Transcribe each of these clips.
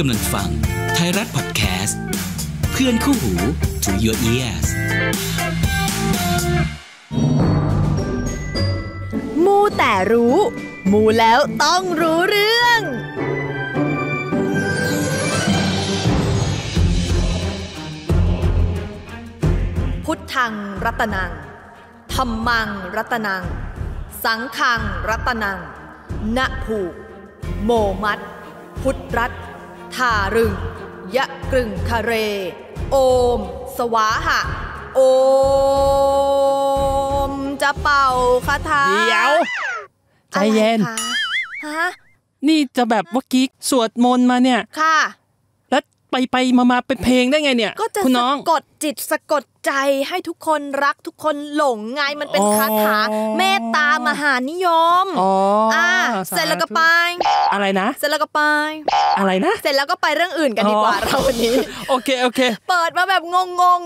กำลังฟัง ไทยรัฐพอดแคสต์ เพื่อนคู่หู to your ears มูแต่รู้มูแล้วต้องรู้เรื่อง พุทธังรัตนังธรรมังรัตนัง สังขังรัตนัง ณภูโมมัดพุทธรัตทารึงยะกรึงคะเร โอม สวาหะ โอม จะเป่าคาถา เดี๋ยว ใจเย็นฮะนี่จะแบบเมื่อกี้สวดมนต์มาเนี่ย ค่ะไปไปมามาเป็นเพลงได้ไงเนี่ยก็จะสะกดจิตสะกดใจให้ทุกคนรักทุกคนหลงไงมันเป็นคาถาเมตตามหานิยมอ๋ออ่าเสร็จแล้วก็ไป อะไรนะเสร็จแล้วก็ไป อะไรนะเสร็จแล้วก็ไปเรื่องอื่นกันดีกว่าเราวันนี้โอเคโอเค เปิดมาแบบงงงง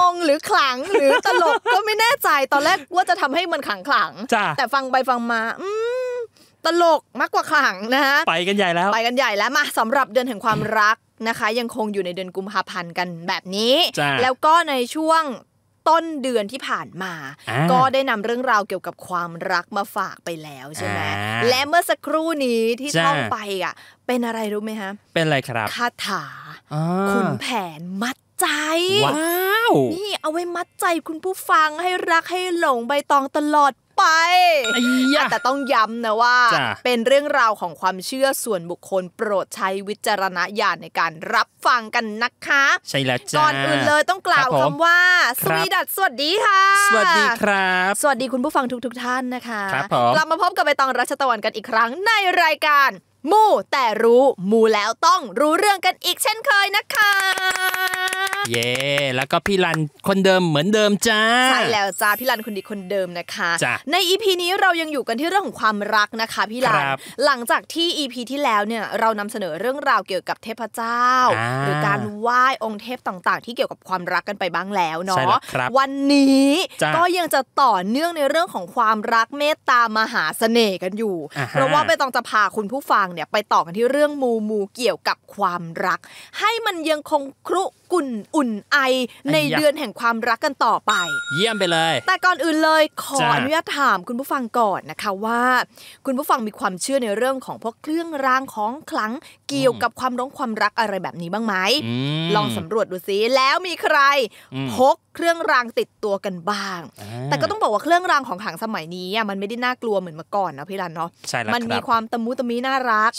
งงหรือขลังหรือตลกก็ไม่แน่ใจตอนแรกว่าจะทำให้มันขลังขลังแต่ฟังไปฟังมาอืตลกมากกว่าขลังนะฮะไปกันใหญ่แล้วไปกันใหญ่แล้วมาสำหรับเดือนแห่งความรักนะคะยังคงอยู่ในเดือนกุมภาพันธ์กันแบบนี้ แล้วก็ในช่วงต้นเดือนที่ผ่านมา ก็ได้นำเรื่องราวเกี่ยวกับความรักมาฝากไปแล้วใช่ไหมและเมื่อสักครู่นี้ที่ท่องไปอ่ะเป็นอะไรรู้ไหมฮะเป็นอะไรครับคาถา คุณแผนมัดใจ ว้าวนี่เอาไว้มัดใจคุณผู้ฟังให้รักให้หลงใบตองตลอดไปแต่ต้องย้ำนะว่า เป็นเรื่องราวของความเชื่อส่วนบุคคลโปรดใช้วิจารณญาณในการรับฟังกันนะคะ ใช่แล้วจ้าก่อนอื่นเลยต้องกล่าวคำว่าสวีดัสสวัสดีค่ะ สวัสดีครับ สวัสดีคุณผู้ฟังทุกๆท่านนะคะกลับมาพบกับใบตองรัชตะวันกันอีกครั้งในรายการ มูแต่รู้มูแล้วต้องรู้เรื่องกันอีกเช่นเคยนะคะเย่แล้วก็พี่รันคนเดิมเหมือนเดิมจ้าใช่แล้วจ้าพี่รันคนดีคนเดิมนะคะ ในอีพีนี้เรายังอยู่กันที่เรื่องของความรักนะคะพี่รันหลังจากที่อีพีที่แล้วเนี่ยเรานำเสนอเรื่องราวเกี่ยวกับเทพเจ้า หรือการไหว้องค์เทพต่างๆ ที่เกี่ยวกับความรักกันไปบ้างแล้วเนาะวันนี้ก็ยังจะต่อเนื่องในเรื่องของความรักเมตตามหาเสน่ห์กันอยู่เพราะว่าไปต้องจะพาคุณผู้ฟังเนี่ยไปต่อกันที่เรื่องมูมูเกี่ยวกับความรัก ให้มันยังคงครุกุ่นอุ่นไอในเดือนแห่งความรักกันต่อไป เยี่ยมไปเลย แต่ก่อนอื่นเลยขออนุญาตถามคุณผู้ฟังก่อนนะคะว่า คุณผู้ฟังมีความเชื่อในเรื่องของพวกเครื่องรางของขลังเกี่ยวกับความร้องความรักอะไรแบบนี้บ้างไหมลองสำรวจดูซิแล้วมีใครพกเครื่องรางติดตัวกันบ้างแต่ก็ต้องบอกว่าเครื่องรางของขังสมัยนี้มันไม่ได้น่ากลัวเหมือนเมื่อก่อนนะพี่รันเนาะมันมีความตะมุตะมีน่ารัก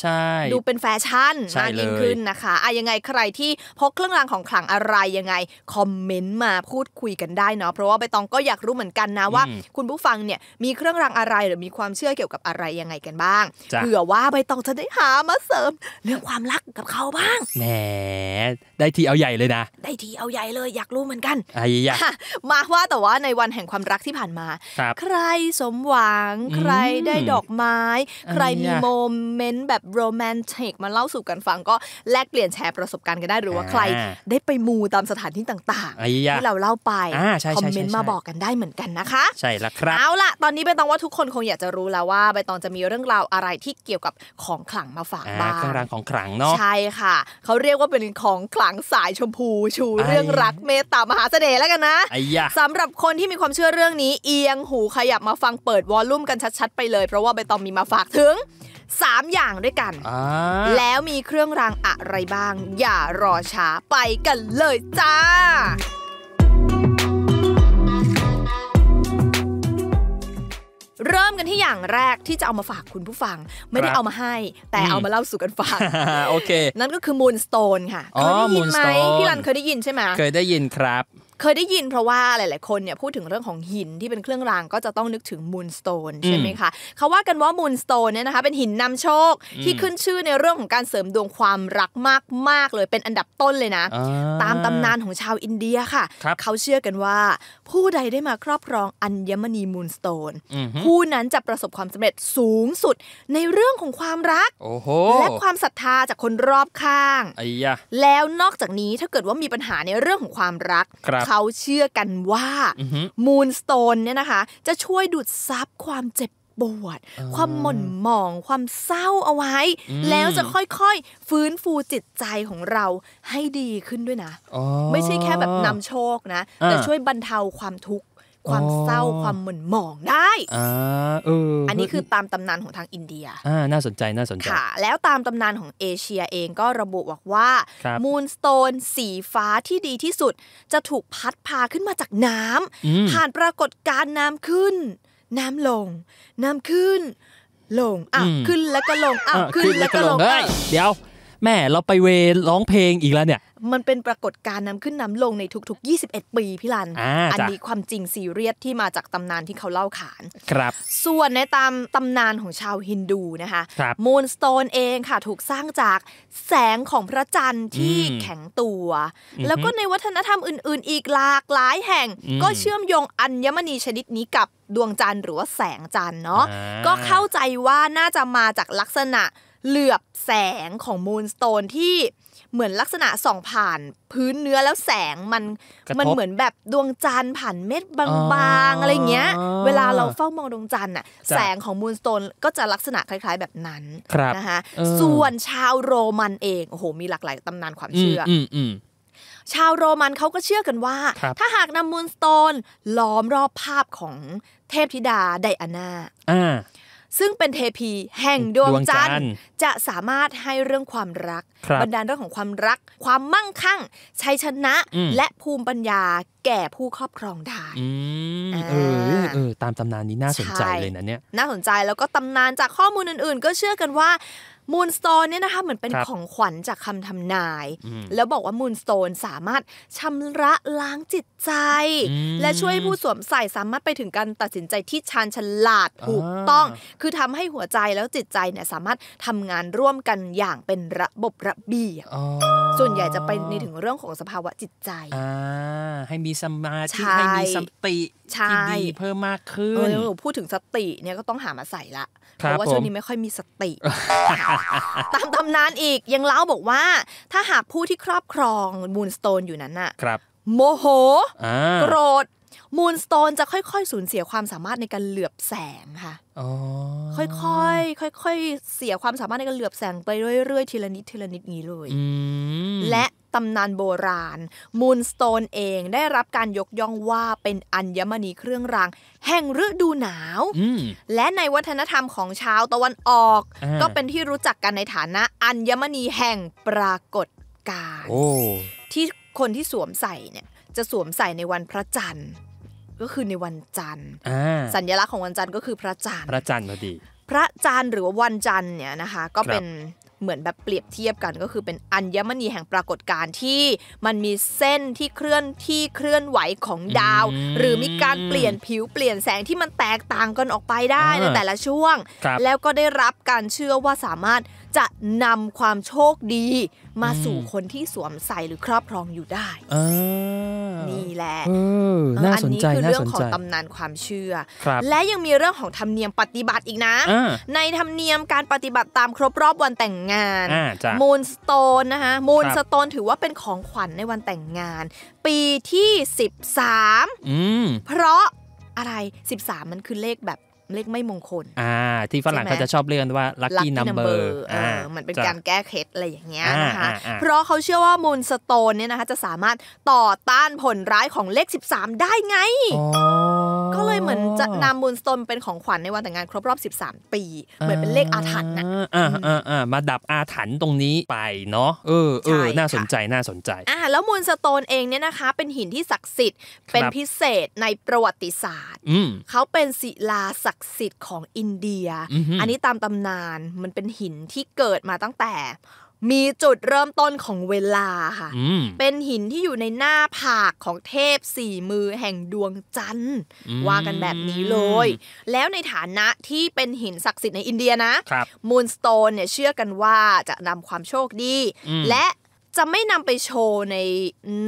ดูเป็นแฟชั่นมากยิ่งขึ้นนะคะอะยังไงใครที่พกเครื่องรางของขลังอะไรยังไงคอมเมนต์มาพูดคุยกันได้เนาะเพราะว่าใบตองก็อยากรู้เหมือนกันนะว่า คุณผู้ฟังเนี่ยมีเครื่องรางอะไรหรือมีความเชื่อเกี่ยวกับอะไรยังไงกันบ้างเผื่อว่าใบตองจะได้หามาเสริมเรื่องความรักกับเขาบ้างแหมได้ทีเอาใหญ่เลยนะ ได้ทีเอาใหญ่เลยอยากรู้เหมือนกันอมาว่าแต่ว่าในวันแห่งความรักที่ผ่านมาใครสมหวัง ใครได้ดอกไม้ ใครมีโมเมนต์แบบโรแมนติกมาเล่าสู่กันฟังก็แลกเปลี่ยนแชร์ประสบการณ์กันได้ หรือว่าใครได้ไปมูตามสถานที่ต่างๆ ที่เราเล่าไป คอมเมนต์มาบอกกันได้เหมือนกันนะคะใช่แล้วครับเอาล่ะตอนนี้ใบตองว่าทุกคนคงอยากจะรู้แล้วว่าใบตองจะมีเรื่องราวอะไรที่เกี่ยวกับของขลังมาฝากบ้างเรื่องรางของขลังเนาะใช่ค่ะเขาเรียกว่าเป็นของขลังสายชมพูชูเรื่องรักเมตตามหาเสน่ห์แล้วกันันนะสำหรับคนที่มีความเชื่อเรื่องนี้ เอียงหูขยับมาฟังเปิดวอลลุ่มกันชัด ๆ ไปเลย เพราะว่าใบตองมีมาฝากถึง 3 อย่างด้วยกัน แล้วมีเครื่องรางอะไรบ้าง อย่ารอช้าไปกันเลยจ้า เริ่มกันที่อย่างแรกที่จะเอามาฝากคุณผู้ฟัง ไม่ได้เอามาให้ แต่เอามาเล่าสู่กันฟังโอเค นั่นก็คือมูลสโตนค่ะเคยได้ยินไหมพี่รันเคยได้ยินใช่ไหมเคยได้ยินครับเคยได้ยินเพราะว่าหลาย ๆ คนเนี่ยพูดถึงเรื่องของหินที่เป็นเครื่องรางก็จะต้องนึกถึงมูลสโตนใช่ไหมคะเขาว่ากันว่ามูลสโตนเนี่ยนะคะเป็นหินนำโชคที่ขึ้นชื่อในเรื่องของการเสริมดวงความรักมาก ๆ เลยเป็นอันดับต้นเลยนะ ตามตำนานของชาวอินเดียค่ะ เขาเชื่อกันว่าผู้ใดได้มาครอบครองอัญมณีมูลสโตนผู้นั้นจะประสบความสำเร็จสูงสุดในเรื่องของความรักและความศรัทธาจากคนรอบข้างแล้วนอกจากนี้ถ้าเกิดว่ามีปัญหาในเรื่องของความรักเขาเชื่อกันว่า มูนสโตนเนี่ยนะคะ จะช่วยดูดซับความเจ็บปวดความหม่นหมอง ความเศร้าเอาไว้ แล้วจะค่อยๆ ฟื้นฟูจิตใจของเราให้ดีขึ้นด้วยนะไม่ใช่แค่แบบนำโชคนะ แต่ช่วยบรรเทาความทุกข์ความเศร้าความหม่นหมองได้ อ่าเออ อันนี้คือตามตำนานของทางอินเดีย อ่า น่าสนใจน่าสนใจค่ะ แล้วตามตำนานของเอเชียเองก็ระบุบอกว่ามูนสโตนสีฟ้าที่ดีที่สุดจะถูกพัดพาขึ้นมาจากน้ำผ่านปรากฏการณ์น้ำขึ้นน้ำลง น้ำขึ้น ลงอ่ะขึ้นแล้วก็ลง อ่ะขึ้นแล้วก็ลงเดี๋ยวแม่เราไปเวร้องเพลงอีกแล้วเนี่ยมันเป็นปรากฏการณ์น้ำขึ้นน้ำลงในทุกๆ 21 ปี พี่ลันออันนี้ความจริงซีเรียสที่มาจากตำนานที่เขาเล่าขาน ครับ ส่วนในตามตำนานของชาวฮินดูนะคะมูนสโตนเองค่ะถูกสร้างจากแสงของพระจันทร์ที่แข็งตัว แล้วก็ในวัฒนธรรมอื่นๆ อีกหลากหลายแห่ง ก็เชื่อมโยงอัญมณีชนิดนี้กับดวงจันทร์ หรือว่าแสงจันทร์เนาะ ก็เข้าใจว่าน่าจะมาจากลักษณะเหลือบแสงของมูนสโตนที่เหมือนลักษณะส่องผ่านพื้นเนื้อแล้วแสงมันมันเหมือนแบบดวงจันทร์ผ่านเม็ดบางๆอะไรเงี้ย เวลาเราเฝ้ามองดวงจันทร์อ่ะแสงของมูนสโตนก็จะลักษณะคล้ายๆแบบนั้นนะคะส่วนชาวโรมันเอง โอ้โห มีหลากหลายตำนานความเชื่อชาวโรมันเขาก็เชื่อกันว่า ถ้าหากนำมูลสโตน ล้อมรอบภาพของเทพธิดาไดอาน่าซึ่งเป็นเทพีแห่งดวงจันทร์จะสามารถให้เรื่องความรักบรรดาเรื่องของความรัก ความมั่งคั่งชัยชนะและภูมิปัญญาแก่ผู้ครอบครองได้เออเออ ตามตำนานนี้น่าสนใจเลยนะเนี่ยน่าสนใจแล้วก็ตำนานจากข้อมูลอื่น ๆ ก็เชื่อกันว่ามูนสโตนเนี่ยนะคะเหมือนเป็นของขวัญจากคำทำนาย แล้วบอกว่ามูนสโตนสามารถชำระล้างจิตใจ และช่วยผู้สวมใส่สามารถไปถึงการตัดสินใจที่ชานฉลาดถูกต้อง คือทำให้หัวใจแล้วจิตใจเนี่ยสามารถทำงานร่วมกันอย่างเป็นระบบระเบียบส่วนใหญ่จะไปในถึงเรื่องของสภาวะจิตใจให้มีสมาธิให้มีสติที่ดีเพิ่มมากขึ้นพูดถึงสติเนี่ยก็ต้องหามาใส่ละ เพราะว่าช่วงนี้ไม่ค่อยมีสติตามตำนานอีก ยังเล่าบอกว่า ถ้าหากผู้ที่ครอบครองมูลสโตนอยู่นั้นน่ะโมโหโกรธมูลสโตนจะค่อยๆสูญเสียความสามารถในการเหลือบแสงค่ะค่อยๆค่อยๆเสียความสามารถในการเหลือบแสงไปเรื่อยๆ ทีละนิดทีละนิดนี้เลยและตำนานโบราณ มูนสโตนเองได้รับการยกย่องว่าเป็นอัญมณีเครื่องรางแห่งฤดูหนาว และในวัฒนธรรมของชาวตะวันออก ก็เป็นที่รู้จักกันในฐานะอัญมณีแห่งปรากฏการณ์ที่คนที่สวมใส่เนี่ยจะสวมใส่ในวันพระจันทร์ ก็คือในวันจันทร์ สัญลักษณ์ของวันจันทร์ก็คือพระจันทร์ พระจันทร์พอดี พระจันทร์หรือวันจันทร์เนี่ยนะคะก็เป็นเหมือนแบบเปรียบเทียบกันก็คือเป็นอัญมณีแห่งปรากฏการณ์ที่มันมีเส้นที่เคลื่อนที่เคลื่อนไหวของดาว หรือมีการเปลี่ยนผิวเปลี่ยนแสงที่มันแตกต่างกันออกไปได้ในแต่ละช่วง แล้วก็ได้รับการเชื่อว่าสามารถจะนำความโชคดี มาสู่คนที่สวมใส่หรือครอบครองอยู่ได้ นี่แหละ อันนี้คือเรื่องของตำนานความเชื่อ และยังมีเรื่องของธรรมเนียมปฏิบัติอีกนะ ในธรรมเนียมการปฏิบัติตามครบรอบวันแต่งงานมูลสโตนนะคะมูลสโตนถือว่าเป็นของขวัญในวันแต่งงาน ปีที่ 13เพราะอะไร 13 มันคือเลขแบบเลขไม่มงคล อ่า ที่ฝรั่งเขาจะชอบเรียกว่า lucky number อ่ามันเป็นการแก้เคล็ดอะไรอย่างเงี้ยนะคะ เพราะเขาเชื่อว่ามูลสโตนเนี่ยนะคะจะสามารถต่อต้านผลร้ายของเลข 13 ได้ไงก็เลยเหมือนจะนำมูลสโตนเป็นของขวัญในวันแต่งงานครบรอบ 13 ปี เหมือนเป็นเลขอาถรรพ์นะอ่าอ่ามาดับอาถรรพ์ตรงนี้ไปเนาะ เออเออน่าสนใจ น่าสนใจอ่าแล้วมูลสโตนเองเนี่ยนะคะ เป็นหินที่ศักดิ์สิทธิ์ เป็นพิเศษในประวัติศาสตร์เขาเป็นศิลาศักดิ์สิทธิ์ของอินเดีย อันนี้ตามตำนานมันเป็นหินที่เกิดมาตั้งแต่มีจุดเริ่มต้นของเวลาค่ะ เป็นหินที่อยู่ในหน้าผากของเทพสี่มือแห่งดวงจันทร์ว่ากันแบบนี้เลย แล้วในฐานะที่เป็นหินศักดิ์สิทธิ์ในอินเดียนะมูนสโตนเนี่ยเชื่อกันว่าจะนำความโชคดีและจะไม่นำไปโชว์ใน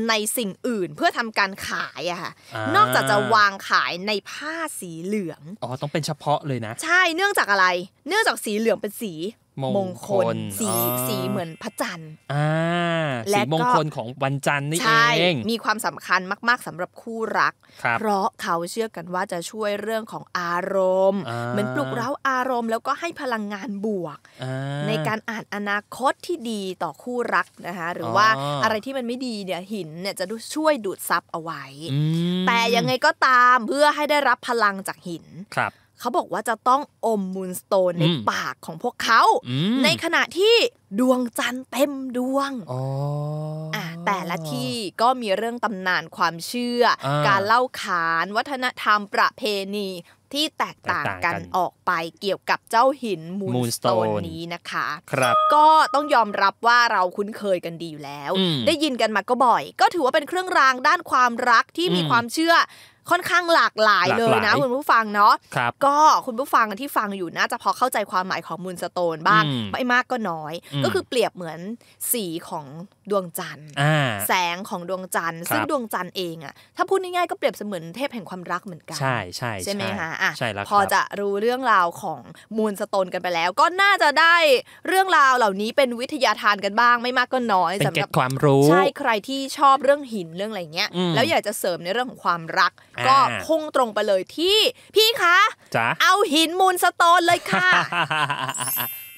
ในสิ่งอื่นเพื่อทำการขายอะค่ะนอกจากจะวางขายในผ้าสีเหลือง อ๋อ ต้องเป็นเฉพาะเลยนะ ใช่เนื่องจากอะไร เนื่องจากสีเหลืองเป็นสีมงคลสีสีเหมือนพระจันทร์แสีมงคลของวันจันทร์นี่เองมีความสำคัญมาก ๆสำหรับคู่รัก เพราะเขาเชื่อกันว่าจะช่วยเรื่องของอารมณ์เหมือนปลุกเร้าอารมณ์แล้วก็ให้พลังงานบวกในการอ่านอนาคตที่ดีต่อคู่รักนะคะหรือว่าอะไรที่มันไม่ดีเนี่ยหินเนี่ยจะช่วยดูดซับเอาไว้แต่ยังไงก็ตามเพื่อให้ได้รับพลังจากหินครับเขาบอกว่าจะต้องอมมูลสโตนในปากของพวกเขา ในขณะที่ดวงจันทร์เต็มดวงแต่ละที่ก็มีเรื่องตำนานความเชื่ออการเล่าขานวัฒนธรรมประเพณีที่แตกต่างกันออกไปเกี่ยวกับเจ้าหินมูลสโตนนี้นะคะครับก็ต้องยอมรับว่าเราคุ้นเคยกันดีอยู่แล้ว ได้ยินกันมา ก็บ่อย ก็ถือว่าเป็นเครื่องรางด้านความรักที่มีความเชื่อค่อนข้างหลากหลายเลยนะ คุณผู้ฟังเนาะก็คุณผู้ฟังที่ฟังอยู่ น่าจะพอเข้าใจความหมายของมูลสโตนบ้างไม่มากก็น้อย ก็คือเปรียบเหมือนสีของดวงจันทร์ แสงของดวงจันทร์ซึ่งดวงจันทร์เองอะถ้าพูดง่ายๆก็เปรียบเสมือนเทพแห่งความรักเหมือนกันใช่ใช่ ใช่ไหมคะอ่ะพอจะรู้เรื่องราวของมูลสโตนกันไปแล้ว ก็น่าจะได้เรื่องราวเหล่านี้เป็นวิทยาทานกันบ้าง ไม่มากก็น้อยสำหรับความรู้ใช่ใครที่ชอบเรื่องหินเรื่องอะไรเงี้ยแล้วอยากจะเสริมในเรื่องของความรักก็พุ่งตรงไปเลยที่พี่คะ เอาหินมูลสโตนเลยค่ะ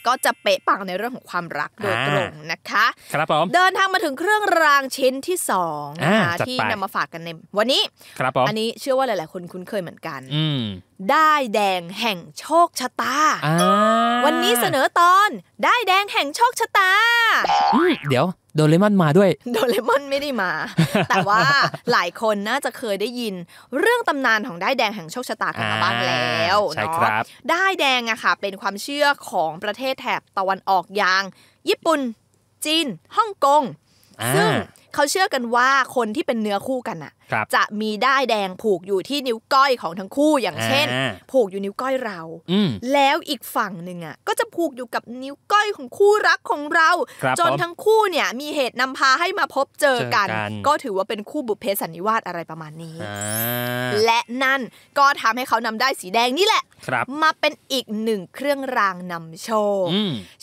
ก็จะเป๊ะปังในเรื่องของความรักโดยตรงนะคะ ครับผม เดินทางมาถึงเครื่องรางชิ้นที่สองนะคะที่นำมาฝากกันในวันนี้ ครับผม อันนี้เชื่อว่าหลายๆคนคุ้นเคยเหมือนกัน ได้แดงแห่งโชคชะตา วันนี้เสนอตอนได้แดงแห่งโชคชะตาเดี๋ยวโดเรมอนมาด้วย โดเรมอนไม่ได้มา แต่ว่าหลายคนน่าจะเคยได้ยินเรื่องตำนานของได้แดงแห่งโชคชะตากันมาบ้างแล้วเนาะได้แดงอะค่ะ เป็นความเชื่อของประเทศแถบตะวันออกอย่าง ญี่ปุ่นจีนฮ่องกงซึ่งเขาเชื่อกันว่าคนที่เป็นเนื้อคู่กันอะจะมีด้ายแดงผูกอยู่ที่นิ้วก้อยของทั้งคู่อย่างเช่น ผูกอยู่นิ้วก้อยเรา แล้วอีกฝั่งหนึ่งอ่ะก็จะผูกอยู่กับนิ้วก้อยของคู่รักของเรา จนทั้งคู่เนี่ยมีเหตุนำพาให้มาพบเจอกัน ก็ถือว่าเป็นคู่บุพเพสันนิวาสอะไรประมาณนี้และนั่นก็ทำให้เขานำได้สีแดงนี่แหละมาเป็นอีกหนึ่งเครื่องรางนำโชค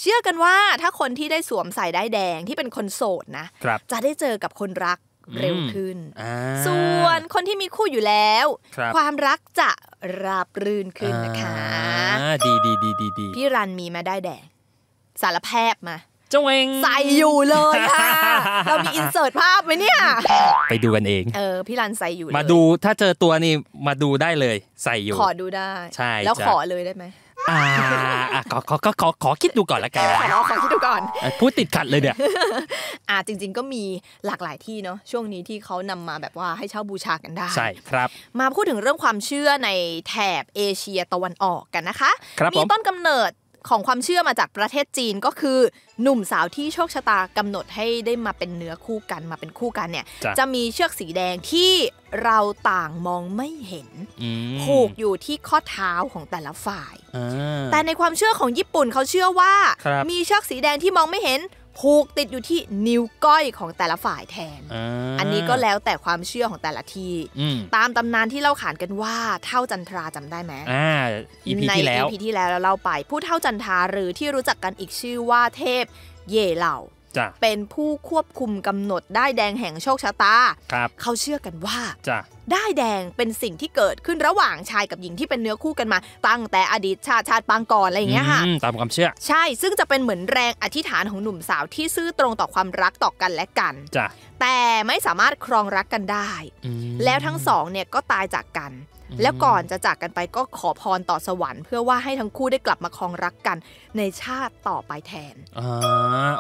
เชื่อกันว่าถ้าคนที่ได้สวมใส่ได้แดงที่เป็นคนโสดนะจะได้เจอกับคนรักเร็วขึ้น ส่วนคนที่มีคู่อยู่แล้ว ความรักจะราบรื่นขึ้นนะคะดีดีดีดีดี พี่รันมีมาได้แดงสารแพทย์มาจงเองใส่อยู่เลยค่ะ เรามีอินเสิร์ตภาพไหมเนี่ย ไปดูกันเอง เออพี่รันใส่อยู่ มาดู ถ้าเจอตัวนี่มาดูได้เลย ใส่อยู่ ขอดูได้ใช่ แล้วขอเลยได้ไหมอ่าขอขอขอขอคิดดูก่อนละกันขอขอคิดดูก่อนพูดติดขัดเลยเนี่ยอ่าจริงๆก็มีหลากหลายที่เนาะช่วงนี้ที่เขานำมาแบบว่าให้เช่าบูชากันได้ใช่ครับ มาพูดถึงเรื่องความเชื่อในแถบเอเชียตะวันออกกันนะคะมีต้นกำเนิดของความเชื่อมาจากประเทศจีนก็คือ หนุ่มสาวที่โชคชะตากำหนดให้ได้มาเป็นเนื้อคู่กันมาเป็นคู่กันเนี่ยจะจะมีเชือกสีแดงที่เราต่างมองไม่เห็นผูกอยู่ที่ข้อเท้าของแต่ละฝ่าย แต่ในความเชื่อของญี่ปุ่นเขาเชื่อว่ามีเชือกสีแดงที่มองไม่เห็นผูกติดอยู่ที่นิ้วก้อยของแต่ละฝ่ายแทน อันนี้ก็แล้วแต่ความเชื่อของแต่ละที่ ตามตำนานที่เล่าขานกันว่าเท่าจันทราจำได้ไหมในอีพีที่แล้วเราเล่าไปผู้เท่าจันทราหรือที่รู้จักกันอีกชื่อว่าเทพเย่เหล่าเป็นผู้ควบคุมกำหนด ได้แดงแห่งโชคชะตาครับ เขาเชื่อกันว่าได้แดงเป็นสิ่งที่เกิดขึ้นระหว่างชายกับหญิงที่เป็นเนื้อคู่กันมา ตั้งแต่อดีตชาติชาติปางก่อนอะไรอย่างเงี้ยค่ะตามความเชื่อ ใช่ซึ่งจะเป็นเหมือนแรงอธิษฐานของหนุ่มสาวที่ซื่อตรงต่อความรักต่อกันและกันแต่ไม่สามารถครองรักกันได้ แล้วทั้งสองเนี่ยก็ตายจากกันแล้วก่อนจะจากกันไปก็ขอพรต่อสวรรค์ เพื่อว่าให้ทั้งคู่ได้กลับมาครองรักกัน ในชาติต่อไปแทน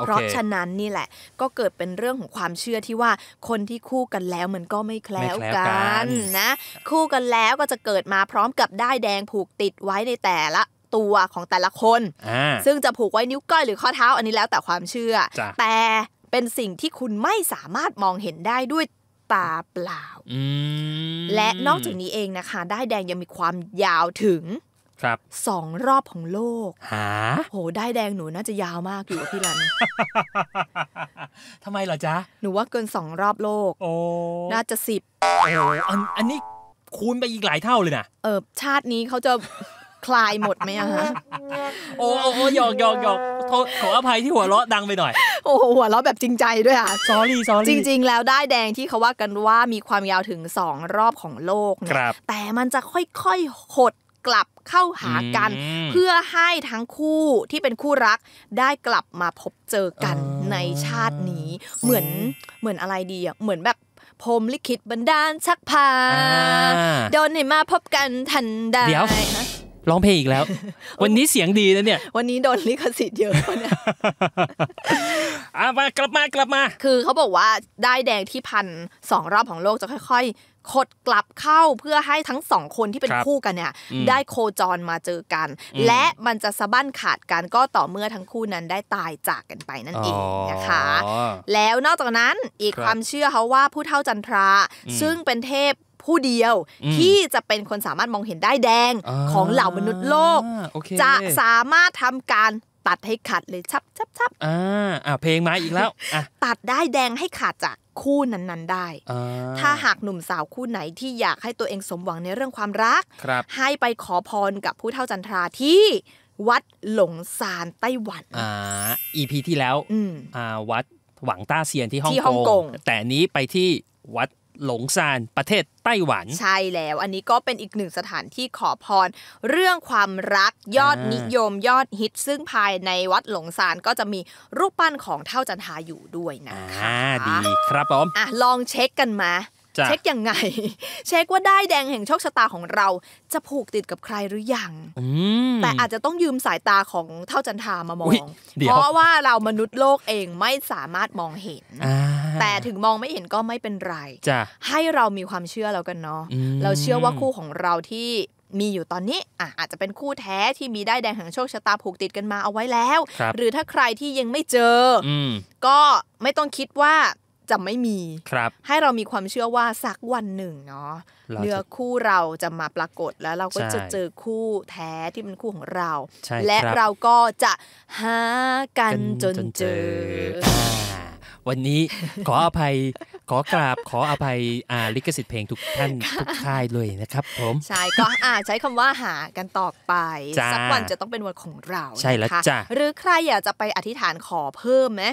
เพราะฉะนั้นนี่แหละก็เกิดเป็นเรื่องของความเชื่อที่ว่าคนที่คู่กันแล้วมันก็ไม่แคล้วกันนะคู่กันแล้วก็จะเกิดมาพร้อมกับได้แดงผูกติดไว้ในแต่ละ ตัวของแต่ละคนซึ่งจะผูกไว้นิ้วก้อยหรือข้อเท้า อันนี้แล้วแต่ความเชื่อ แต่เป็นสิ่งที่คุณไม่สามารถมองเห็นได้ด้วยตาเปล่า และนอกจากนี้เองนะคะ ได้แดงยังมีความยาวถึง ครับสองรอบของโลก หา โห ได้แดงหนูน่าจะยาวมากอยู่พี่รัน ทำไมเหรอจ๊ะ หนูว่าเกินสองรอบโลก โอ้ น่าจะสิบโอ้อันนี้คูณไปอีกหลายเท่าเลยนะ เออชาตินี้เขาจะคลายหมดไหมอะะโอ้โหยอกยอกยอกขออภัยที่หัวเราะดังไปหน่อย โอ้หัวเราะแบบจริงใจด้วยอ่ะ ซอรี่ซอรี่จริงๆแล้วได้แดงที่เขาว่ากันว่ามีความยาวถึง 2 รอบของโลกนีแต่มันจะค่อยๆ หดกลับเข้าหากันเพื่อให้ทั้งคู่ที่เป็นคู่รักได้กลับมาพบเจอกันในชาตินี้ เหมือนเหมือนอะไรดีอ่ะ เหมือนแบบพรมลิขิตบรนดาลชักพาโดนให้มาพบกันทันใดเดี๋ยวร้องเพลงอีกแล้ว วันนี้เสียงดีนะเนี่ย วันนี้โดนลิขสิทธิ์เยอะเนี่ยอ่ะมากลับมากลับมา คือเขาบอกว่าได้แดงที่พันสองรอบของโลกจะค่อย ๆ คดกลับเข้าเพื่อให้ทั้งสองคนที่เป็นคู่กันเนี่ย ได้โคจรมาเจอกัน และมันจะสะบั้นขาดกันก็ต่อเมื่อทั้งคู่นั้นได้ตายจากกันไปนั่นเองนะคะ แล้วนอกจากนั้นอีกความเชื่อเขาว่าผู้เท่าจันทราซึ่งเป็นเทพผู้เดียวที่จะเป็นคนสามารถมองเห็นได้แดงของเหล่ามนุษย์โลกจะสามารถทำการตัดให้ขาดเลยชับชับชับอ่าอ่าเพลงมาอีกแล้วตัดได้แดงให้ขาดจากคู่นั้นๆ ได้ถ้าหากหนุ่มสาวคู่ไหนที่อยากให้ตัวเองสมหวังในเรื่องความรักรให้ไปขอพรกับผู้เท่าจันทราที่วัดหลงซานไต้หวันอ่าพีที่แล้วอ่าวัดหวังต้าเซียนที่ฮ่องกง แต่นี้ไปที่วัดหลงซานประเทศไต้หวัน ใช่แล้วอันนี้ก็เป็นอีกหนึ่งสถานที่ขอพร เรื่องความรักยอดนิยมยอดฮิต ซึ่งภายในวัดหลงซานก็จะมีรูปปั้นของเท่าจันทาอยู่ด้วยนะคะดีครับผมอ่ะลองเช็คกันมาเช็คยังไงเช็คว่าได้แดงแห่งโชคชะตาของเราจะผูกติดกับใครหรือยังแต่อาจจะต้องยืมสายตาของเท่าจันทามามอง เพราะว่าเรามนุษย์โลกเองไม่สามารถมองเห็นแต่ถึงมองไม่เห็นก็ไม่เป็นไรให้เรามีความเชื่อแล้วกันเนาะเราเชื่อว่าคู่ของเราที่มีอยู่ตอนนี้อ่ะอาจจะเป็นคู่แท้ที่มีได้แดงแห่งโชคชะตาผูกติดกันมาเอาไว้แล้วรหรือถ้าใครที่ยังไม่เจออก็ไม่ต้องคิดว่าจะไม่มีครับ ให้เรามีความเชื่อว่าสักวันหนึ่งเนาะเนื้อคู่เราจะมาปรากฏแล้วเราก็จะเจอคู่แท้ที่มันคู่ของเรา และเราก็จะหากันจนเจอ วันนี้ขออภัยขอกราบขออภัยอาลิขสิทธิ์เพลงทุกท่านทุกค่ายเลยนะครับ ผม ใช่ก็อาใช้คำว่าหากันต่อไป สักวันจะต้องเป็นวันของเราใช่แล้วจ้ะหรือใครอยากจะไปอธิษฐานขอเพิ่มไหม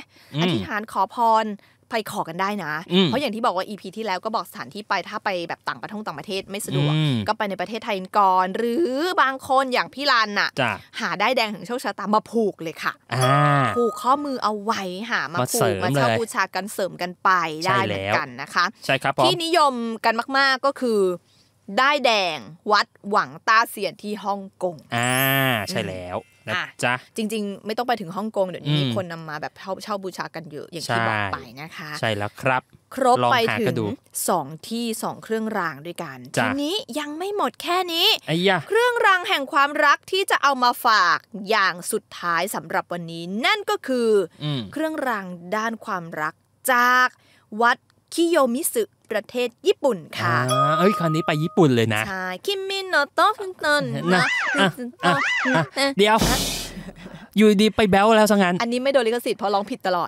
อธิษฐานขอพรไปขอกันได้นะ เพราะอย่างที่บอกว่าอีพีที่แล้วก็บอกสถานที่ไปถ้าไปแบบต่างประเทศต่างประเทศไม่สะดวกก็ไปในประเทศไทยก่อนหรือบางคนอย่างพี่ลันน่ะหาได้แดงถึงโชคชะตามาผูกเลยค่ะผูกข้อมือเอาไว้หามาผูกมาเช่าบูชากันเสริมกันไปได้เหมือนกันนะคะที่นิยมกันมาก ๆก็คือได้แดงวัดหวังตาเสียนที่ฮ่องกงอ่าใช่แล้วนะจ๊ะ จริง ๆ ไม่ต้องไปถึงฮ่องกงเดี๋ยวนี้มีคนนำมาแบบเช่าบูชากันเยอะอย่างที่บอกไปนะคะใช่แล้วครับ ครบไปถึงสองที่สองเครื่องรางด้วยกันทีนี้ยังไม่หมดแค่นี้เครื่องรางแห่งความรักที่จะเอามาฝากอย่างสุดท้ายสำหรับวันนี้ นั่นก็คือ เครื่องรางด้านความรักจากวัดคิโยมิสึประเทศญี่ปุ่นค่ะเอ้ยคราวนี้ไปญี่ปุ่นเลยนะใช่คิมมินโนโตฟุนตนนะเดี๋ยว อยู่ดีไปแบลแล้วซะงั้น อันนี้ไม่โดนลิขสิทธิ์เพราะร้องผิดตลอด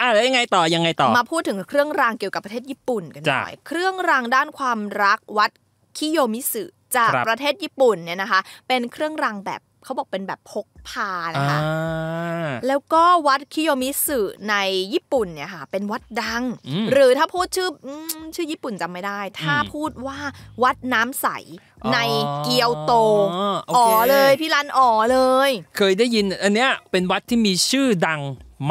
อ่ะแล้วยังไงต่อยังไงต่อ มาพูดถึงเครื่องรางเกี่ยวกับประเทศญี่ปุ่นกันหน่อย เครื่องรางด้านความรักวัดคิโยมิสึจากประเทศญี่ปุ่นเนี่ยนะคะ เป็นเครื่องรางแบบเขาบอกเป็นแบบพกพานะคะแล้วก็วัดคิโยมิสึในญี่ปุ่นเนี่ยค่ะเป็นวัดดัง หรือถ้าพูดชื่อชื่อญี่ปุ่นจำไม่ได้ ถ้าพูดว่าวัดน้ำใสในเกียวโต อ๋อเลยพี่รัน อ๋อเลย เคยได้ยินอันเนี้ยเป็นวัดที่มีชื่อดัง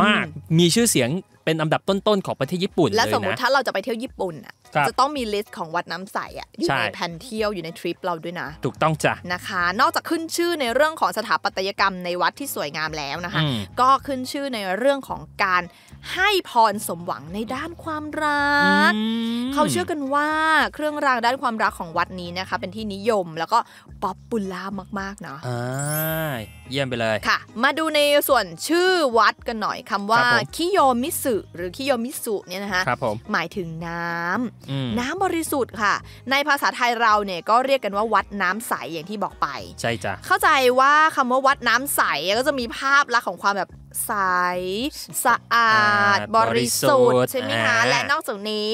มากมีชื่อเสียงเป็นอันดับต้นๆของประเทศญี่ปุ่นเลยนะและสมมติถ้าเราจะไปเที่ยวญี่ปุ่นอ่ะ จะต้องมีลิสต์ของวัดน้ำใสอ่ะอยู่ในแผนเที่ยวอยู่ในทริปเราด้วยนะ ถูกต้องจ้ะ นะคะ นอกจากขึ้นชื่อในเรื่องของสถาปัตยกรรมในวัดที่สวยงามแล้วนะคะ ก็ขึ้นชื่อในเรื่องของการให้พรสมหวังในด้านความรัก เขาเชื่อกันว่าเครื่องรางด้านความรักของวัดนี้นะคะเป็นที่นิยมแล้วก็ ป๊อปปูล่ามากๆ เนาะเยี่ยมไปเลย ค่ะ มาดูในส่วนชื่อวัดกันหน่อยคำว่าคิโยมิสุหรือคิโยมิสุเนี่ยนะคะครับผมหมายถึงน้ำน้ำบริสุทธิ์ค่ะ ในภาษาไทยเราเนี่ยก็เรียกกันว่าวัดน้ำใสอย่างที่บอกไป ใช่จ้ะ เข้าใจว่าคำว่าวัดน้ำใสก็จะมีภาพลักษณ์ของความแบบใสสะอาดาดบริสุทธิ์ใช่ไหมคะและนอกจากนี้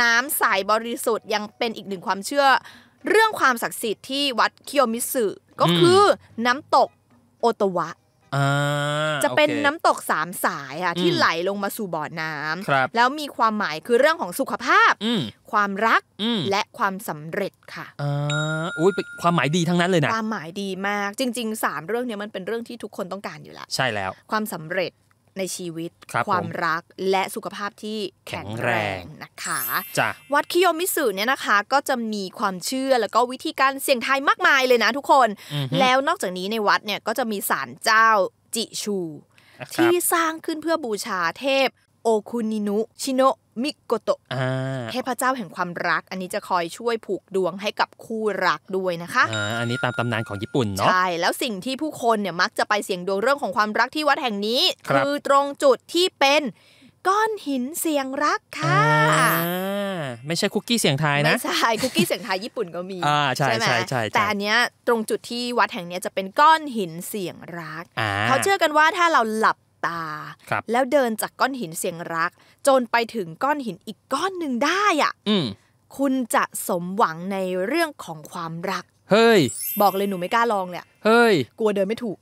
น้ำใสบริสุทธิ์ยังเป็นอีกหนึ่งความเชื่อ เรื่องความศักดิ์สิทธิ์ที่วัดเคียวมิสึก็คือน้ำตกโอตวะจะเป็นน้ำตกสามสายอ่ะที่ไหลลงมาสู่บ่อน้ำแล้วมีความหมายคือเรื่องของสุขภาพ ความรักและความสำเร็จค่ะออุ้ยความหมายดีทั้งนั้นเลยนะความหมายดีมากจริงๆ3เรื่องนี้มันเป็นเรื่องที่ทุกคนต้องการอยู่แล้วใช่แล้วความสำเร็จในชีวิตคความรักและสุขภาพที่แข็งแรงนะคะจะวัดคิโยมิสึเนี่ยนะคะ ก็จะมีความเชื่อแล้วก็วิธีการเสี่ยงทายมากมายเลยนะทุกคน แล้วนอกจากนี้ในวัดเนี่ยก็จะมีศาลเจ้าจิชู ที่สร้างขึ้นเพื่อบูชาเทพ โอคุนินุชิโนมิโกโตะเทพเจ้าแห่งความรัก อันนี้จะคอยช่วยผูกดวงให้กับคู่รักด้วยนะคะออันนี้ตามตำนานของญี่ปุ่นเนาะ ใช่ แล้วสิ่งที่ผู้คนเนี่ยมักจะไปเสี่ยงดวงเรื่องของความรักที่วัดแห่งนี้ คือตรงจุดที่เป็น ก้อนหินเสียงรักค่ะ ไม่ใช่คุกกี้เสียงไทยนะ ไม่ใช่คุกกี้เสียงไทยญี่ปุ่นก็มีช่ไใช่ใช่ใช่แต่อันเนี้ยตรงจุดที่วัดแห่งเนี้ยจะเป็นก้อนหินเสียงรัก เขาเชื่อกันว่าถ้าเราหลับตาแล้วเดินจากก้อนหินเสียงรัก จนไปถึงก้อนหินอีกก้อนหนึ่งได้อ่ะคุณจะสมหวังในเรื่องของความรักเฮ้ยบอกเลยหนูไม่กล้าลองเนี่ยเฮ้ย กลัวเดินไม่ถูก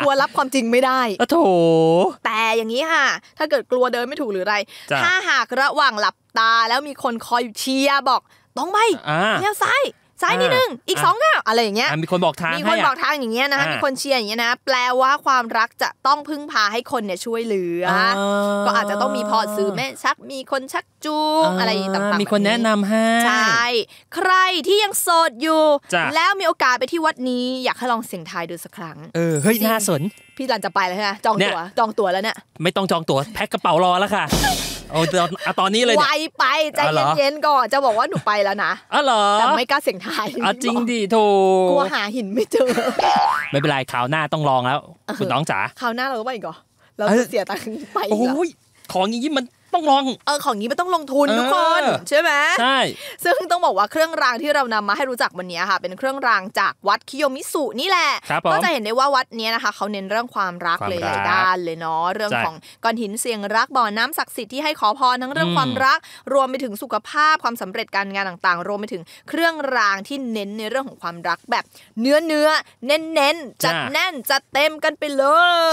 กลัวรับความจริงไม่ได้โอ้โถ แต่อย่างนี้ค่ะ ถ้าเกิดกลัวเดินไม่ถูกหรืออะไร ถ้าหากระหว่างหลับตาแล้วมีคนคอยเชียร์บอกต้องไปเลี้ยวซ้ายซ้ายนิดนึงอีกสองก้าวอะไรอย่างเงี้ย มีคนบอกทางมีคนบอกทาง อย่างเงี้ยนะคะมีคนเชียร์อย่างเงี้ยนะ แปลว่าความรักจะต้องพึ่งพาให้คนเนี่ยช่วยเหลือ ก็อาจจะต้องมีพอซื้อแม่ชัก มีคนชักจูงอะไรต่างๆ มีคนแนะนำให้ ใช่ ใครที่ยังโสดอยู่ แล้วมีโอกาสไปที่วัดนี้ อยากให้ลองเสียงทายดูสักครั้ง เออ เฮ้ยน่าสน พี่รันจะไปแล้วใช่ไหมจองตั๋ว จองตั๋วแล้วเนี่ย ไม่ต้องจองตั๋ว แพ็คกระเป๋ารอแล้วค่ะโอ้ตอนนี้เลยไวไป ใจเย็นๆก่อนจะบอกว่าหนูไปแล้วนะอ๋อเหรอแต่ไม่กล้าเสียงทายจริงดิโถกลัวหาหินไม่เจอ ไม่เป็นไรคราวหน้าต้องลองแล้วคุณน้องจ๋า คราวหน้าเราก็ไปอีกเหรอ เราเสียตังค์ไปอีกโอ้อของยย่ง้มันต้องลองเออ ของนี้ไม่ต้องลงทุน ทุกคนใช่ไหมใช่ ซึ่งต้องบอกว่าเครื่องรางที่เรานำมาให้รู้จักวันนี้ค่ะ เป็นเครื่องรางจากวัดคิโยมิสุนี่แหละก็จะเห็นได้ว่าวัดนี้นะคะเขาเน้นเรื่องความรักเลยหลายด้านเลยเนาะเรื่องของก้อนหินเสียงรักบ่อน้ำศักดิ์สิทธิ์ที่ให้ขอพรทั้งเรื่องความรัก รวมไปถึงสุขภาพความสำเร็จการงานต่างๆ รวมไปถึงเครื่องรางที่เน้นในเรื่องของความรักแบบเนื้อเนื้อเน้นเน้นจัดแน่นจัดเต็มกันไปเล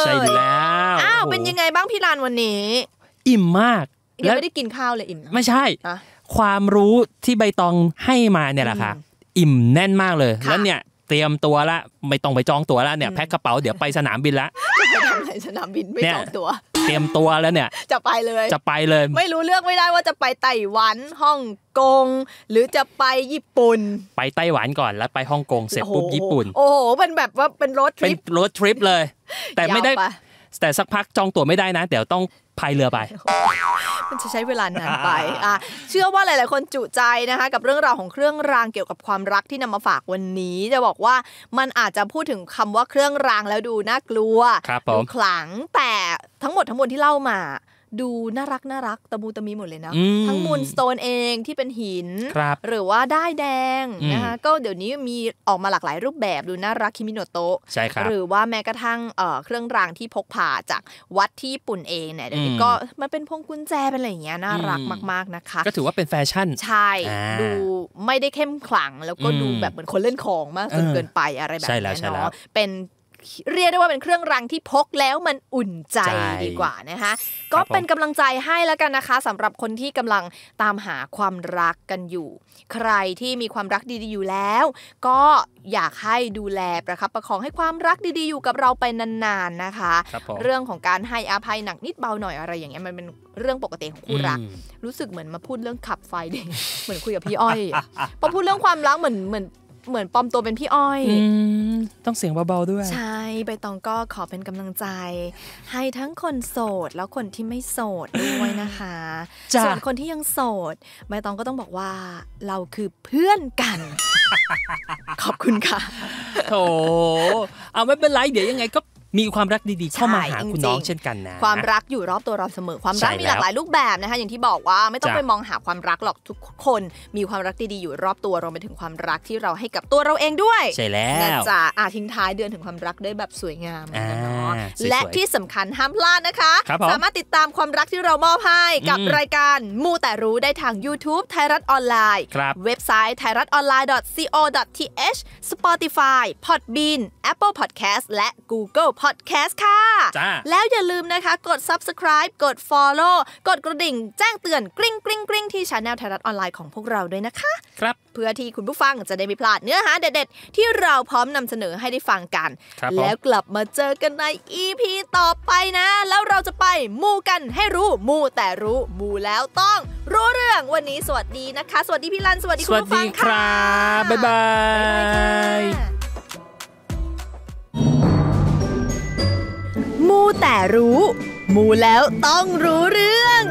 ยใช่แล้วอ้าวเป็นยังไงบ้างพี่ลานวันนี้อิ่มมากแล้วไม่ได้กินข้าวเลยอิ่มไม่ใช่ ความรู้ที่ใบตองให้มาเนี่ยแหละค่ะอิ่มแน่นมากเลยแล้วเนี่ยเตรียมตัวละไม่ต้องไปจองตัวละเนี่ยแพ็คกระเป๋าเดี๋ยวไปสนามบินละจะไปทำอะไรสนามบินไม่จองตัวเตรียมตัวแล้วเนี่ยจะไปเลยจะไปเลย ไม่รู้เรื่องไม่ได้ว่าจะไปไต้หวันฮ่องกงหรือจะไปญี่ปุ่น ไปไต้หวันก่อน แล้วไปฮ่องกงเสร็จปุ๊บญี่ปุ่น โอ้โหเป็นแบบว่าเป็นรถทริปเป็นรถทริปเลยแต่ไม่ได้ แต่สักพักจองตั๋วไม่ได้นะเดี๋ยวต้องพายเรือไป มันจะใช้เวลานานไปอ่ะเชื่อว่าหลาย ๆ คนจุใจนะคะ กับเรื่องราวของเครื่องราง เกี่ยวกับความรักที่นำมาฝากวันนี้ จะบอกว่ามันอาจจะพูดถึงคำว่าเครื่องรางแล้วดูน่ากลัวดูขลังแต่ทั้งหมดทั้งมวลที่เล่ามาดูน่ารักน่ารักตะมูตะมีหมดเลยนะ ทั้งมูลสโตนเองที่เป็นหินรหรือว่าได้แดงนะคะก็เดี๋ยวนี้มีออกมาหลากหลายรูปแบบดูน่ารักคิมิโนโตะใช่ครับหรือว่าแม้กระทั่งเครื่องรางที่พกพาจากวัดที่ญี่ปุ่นเองเนี่ยเดี๋ยวนี้ก็มันเป็นพวงกุญแจเป็นอะไรอย่างเงี้ยน่ารักมากๆนะคะก็ถือว่าเป็นแฟชั่นใช่ ดูไม่ได้เข้มขลัง แล้วก็ดูแบบเหมือนคนเล่นของมากจนเกินไปอะไรแบบนี้เนาะเป็นเรียกได้ว่าเป็นเครื่องรังที่พกแล้วมันอุ่นใจดีกว่านะคะก็เป็นกำลังใจให้แล้วกันนะคะ สำหรับคนที่กำลังตามหาความรักกันอยู่ ใครที่มีความรักดี ๆ อยู่แล้วก็อยากให้ดูแลประคับประคองให้ความรักดี ๆ อยู่กับเราไปนานๆนะคะ เรื่องของการให้อาภัยหนักนิดเบาหน่อยอะไรอย่างเงี้ยมันเป็นเรื่องปกติของคู่รักรู้สึกเหมือนมาพูดเรื่องขับไฟเดกเหมือนคุยกับพี่อ้อยพอพูดเรื่องความรักเหมือนเหมือนเหมือนปลอมตัวเป็นพี่อ้อย ต้องเสียงเบาๆด้วย ใช่ ใบตองก็ขอเป็นกำลังใจ ให้ทั้งคนโสดแล้วคนที่ไม่โสดด้วยนะคะ ส่วนคนที่ยังโสดใบตองก็ต้องบอกว่าเราคือเพื่อนกัน ขอบคุณค่ะโถเอาไม่เป็นไรเดี๋ยวยังไงก็มีความรักดีๆเข้ามาหาคุณน้องเช่นกันนะความรักอยู่รอบตัวเราเสมอความรักมีหลากหลายรูปแบบนะคะอย่างที่บอกว่าไม่ต้องไปมองหาความรักหรอกทุกคน มีความรักดีๆอยู่รอบตัวเราไปถึงความรักที่เราให้กับตัวเราเองด้วยใช่แล้วจะอาทิ้งท้ายเดือนถึงความรักได้แบบสวยงามนะเนาะและที่สำคัญห้ามพลาดนะคะ สามารถติดตามความรักที่เรามอบให้กับรายการมูแต่รู้ได้ทาง YouTube ไทยรัฐออนไลน์เว็บไซต์ไทยรัฐออนไลน์ co th Spotify Podbean Apple Podcast และ Google Podcast ค่ะ แล้วอย่าลืมนะคะ กด subscribe กด follow กดกระดิ่งแจ้งเตือนกริ๊งกริ๊งกริ๊งที่ช anel ไทยรัฐออนไลน์ของพวกเราด้วยนะคะ ครับ เพื่อที่คุณผู้ฟังจะได้ไม่พลาดเนื้อหาเด็ด ๆ ที่เราพร้อมนำเสนอให้ได้ฟังกัน แล้วกลับมาเจอกันใน EP ต่อไปนะ แล้วเราจะไปมูกันให้รู้มูแต่รู้มูแล้วต้องรู้เรื่องวันนี้สวัสดีนะคะ สวัสดีพี่ลัน สวัสดีคุณผู้ฟังค่ะบ๊ายบายมูแต่รู้มูแล้วต้องรู้เรื่อง